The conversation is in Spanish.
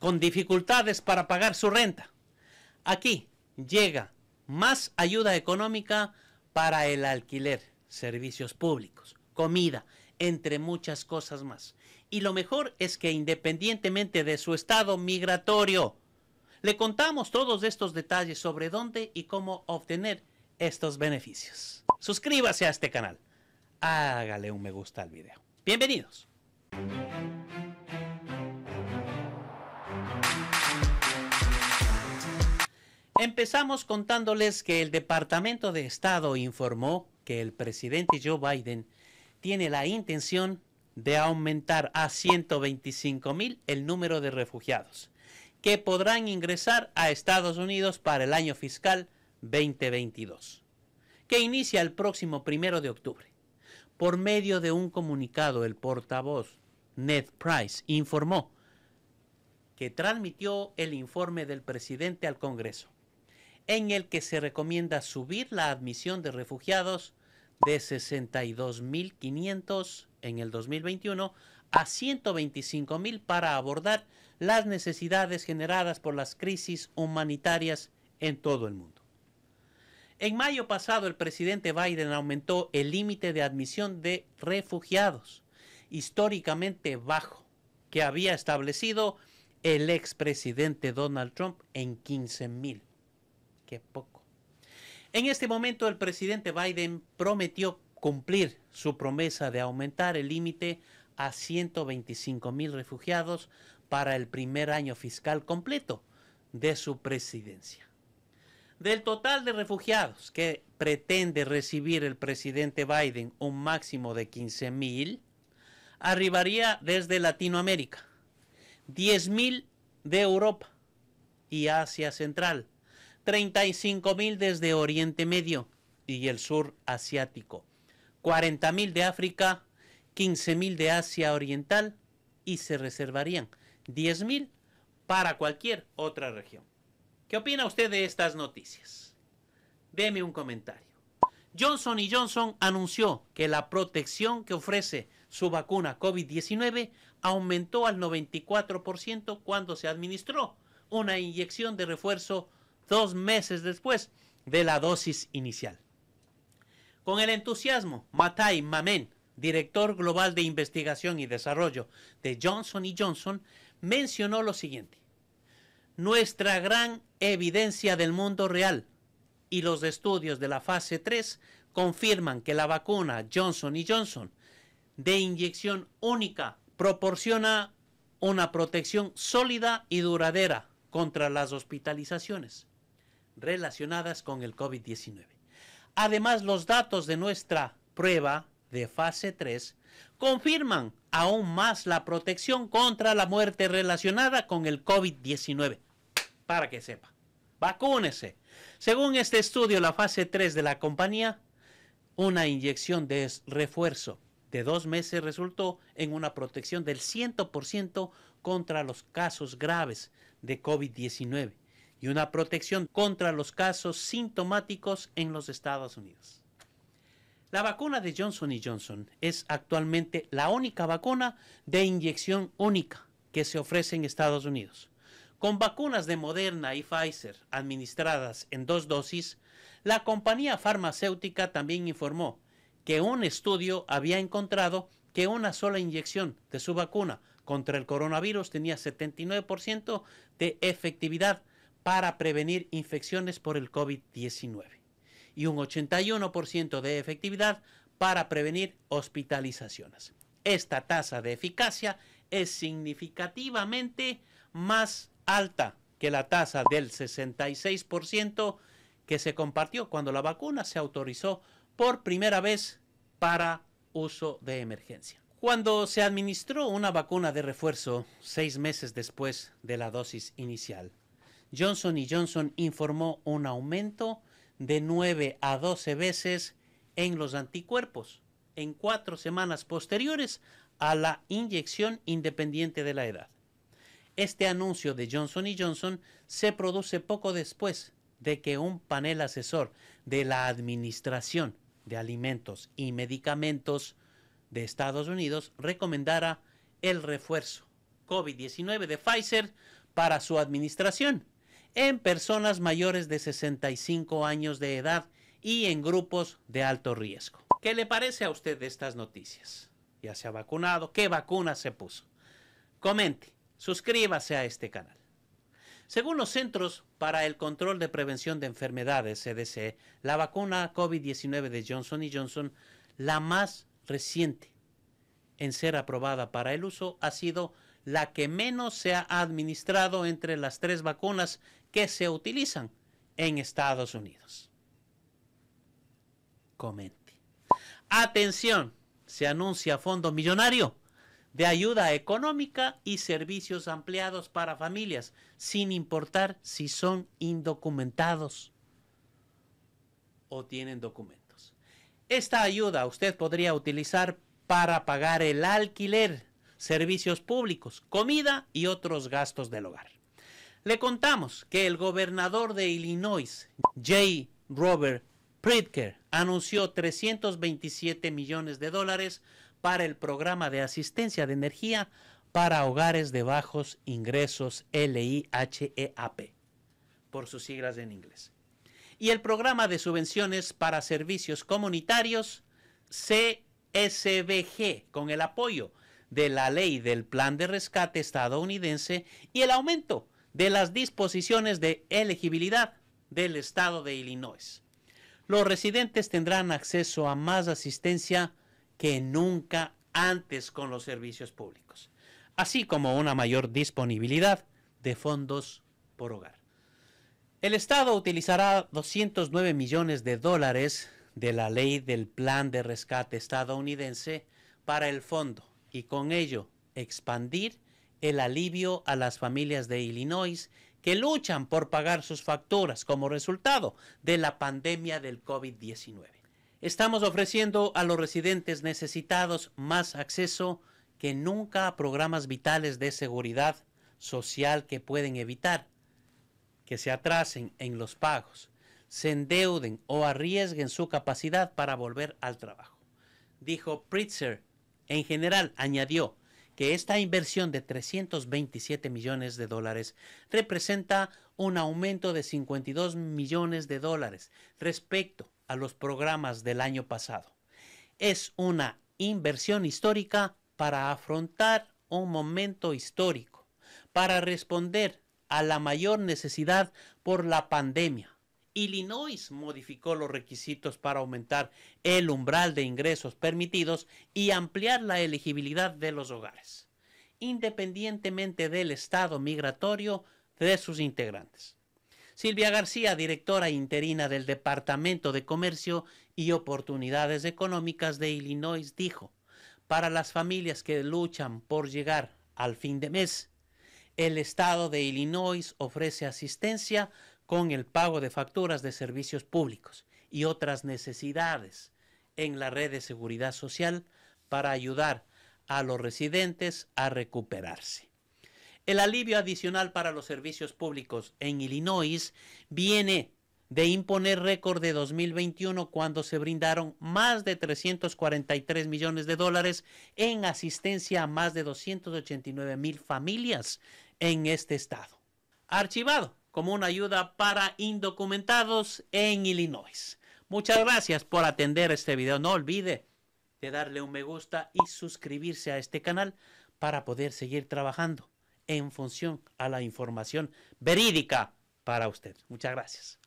con dificultades para pagar su renta. Aquí llega más ayuda económica para el alquiler, servicios públicos, comida, entre muchas cosas más. Y lo mejor es que independientemente de su estado migratorio, le contamos todos estos detalles sobre dónde y cómo obtener estos beneficios. Suscríbase a este canal. Hágale un me gusta al video. Bienvenidos. Empezamos contándoles que el Departamento de Estado informó que el presidente Joe Biden tiene la intención de aumentar a 125 mil el número de refugiados que podrán ingresar a Estados Unidos para el año fiscal 2022, que inicia el próximo primero de octubre. Por medio de un comunicado, el portavoz Ned Price informó que transmitió el informe del presidente al Congreso en el que se recomienda subir la admisión de refugiados de 62.500 en el 2021 a 125.000 para abordar las necesidades generadas por las crisis humanitarias en todo el mundo. En mayo pasado, el presidente Biden aumentó el límite de admisión de refugiados, históricamente bajo, que había establecido el expresidente Donald Trump en 15,000 poco. En este momento el presidente Biden prometió cumplir su promesa de aumentar el límite a 125 mil refugiados para el primer año fiscal completo de su presidencia. Del total de refugiados que pretende recibir el presidente Biden un máximo de 15 mil, arribaría desde Latinoamérica, 10 mil de Europa y Asia Central, 35.000 desde Oriente Medio y el sur asiático, 40.000 de África, 15.000 de Asia Oriental y se reservarían 10.000 para cualquier otra región. ¿Qué opina usted de estas noticias? Deme un comentario. Johnson Johnson anunció que la protección que ofrece su vacuna COVID-19 aumentó al 94% cuando se administró una inyección de refuerzo dos meses después de la dosis inicial. Con el entusiasmo, Matai Mamen, director global de investigación y desarrollo de Johnson Johnson, mencionó lo siguiente. Nuestra gran evidencia del mundo real y los estudios de la fase 3 confirman que la vacuna Johnson Johnson de inyección única proporciona una protección sólida y duradera contra las hospitalizaciones relacionadas con el COVID-19. Además, los datos de nuestra prueba de fase 3 confirman aún más la protección contra la muerte relacionada con el COVID-19. Para que sepa, vacúnese. Según este estudio, la fase 3 de la compañía, una inyección de refuerzo de dos meses resultó en una protección del 100% contra los casos graves de COVID-19 y una protección contra los casos sintomáticos en los Estados Unidos. La vacuna de Johnson Johnson es actualmente la única vacuna de inyección única que se ofrece en Estados Unidos. Con vacunas de Moderna y Pfizer administradas en dos dosis, la compañía farmacéutica también informó que un estudio había encontrado que una sola inyección de su vacuna contra el coronavirus tenía 79% de efectividad para prevenir infecciones por el COVID-19 y un 81% de efectividad para prevenir hospitalizaciones. Esta tasa de eficacia es significativamente más alta que la tasa del 66% que se compartió cuando la vacuna se autorizó por primera vez para uso de emergencia. Cuando se administró una vacuna de refuerzo seis meses después de la dosis inicial, Johnson Johnson informó un aumento de 9 a 12 veces en los anticuerpos en cuatro semanas posteriores a la inyección independiente de la edad. Este anuncio de Johnson Johnson se produce poco después de que un panel asesor de la Administración de Alimentos y Medicamentos de Estados Unidos recomendara el refuerzo COVID-19 de Pfizer para su administración en personas mayores de 65 años de edad y en grupos de alto riesgo. ¿Qué le parece a usted de estas noticias? ¿Ya se ha vacunado? ¿Qué vacuna se puso? Comente, suscríbase a este canal. Según los Centros para el Control de Prevención de Enfermedades, CDC, la vacuna COVID-19 de Johnson Johnson, la más reciente en ser aprobada para el uso, ha sido la que menos se ha administrado entre las tres vacunas que se utilizan en Estados Unidos. Comente. Atención, se anuncia fondo millonario de ayuda económica y servicios ampliados para familias, sin importar si son indocumentados o tienen documentos. Esta ayuda usted podría utilizar para pagar el alquiler, servicios públicos, comida y otros gastos del hogar. Le contamos que el gobernador de Illinois, J. Robert Pritker, anunció 327 millones de dólares para el programa de asistencia de energía para hogares de bajos ingresos LIHEAP, por sus siglas en inglés. Y el programa de subvenciones para servicios comunitarios, CSBG, con el apoyo de la ley del Plan de Rescate estadounidense y el aumento de las disposiciones de elegibilidad del Estado de Illinois. Los residentes tendrán acceso a más asistencia que nunca antes con los servicios públicos, así como una mayor disponibilidad de fondos por hogar. El Estado utilizará 209 millones de dólares de la ley del Plan de Rescate estadounidense para el fondo y con ello expandir el alivio a las familias de Illinois que luchan por pagar sus facturas como resultado de la pandemia del COVID-19. Estamos ofreciendo a los residentes necesitados más acceso que nunca a programas vitales de seguridad social que pueden evitar que se atrasen en los pagos, se endeuden o arriesguen su capacidad para volver al trabajo. Dijo Pritzer. En general, añadió, que esta inversión de 327 millones de dólares representa un aumento de 52 millones de dólares respecto a los programas del año pasado. Es una inversión histórica para afrontar un momento histórico, para responder a la mayor necesidad por la pandemia Illinois modificó los requisitos para aumentar el umbral de ingresos permitidos y ampliar la elegibilidad de los hogares, independientemente del estado migratorio de sus integrantes. Silvia García, directora interina del Departamento de Comercio y Oportunidades Económicas de Illinois, dijo, para las familias que luchan por llegar al fin de mes, el estado de Illinois ofrece asistencia con el pago de facturas de servicios públicos y otras necesidades en la red de seguridad social para ayudar a los residentes a recuperarse. El alivio adicional para los servicios públicos en Illinois viene de imponer récord de 2021 cuando se brindaron más de 343 millones de dólares en asistencia a más de 289 mil familias en este estado. Archivado como una ayuda para indocumentados en Illinois. Muchas gracias por atender este video. No olvide de darle un me gusta y suscribirse a este canal para poder seguir trabajando en función a la información verídica para usted. Muchas gracias.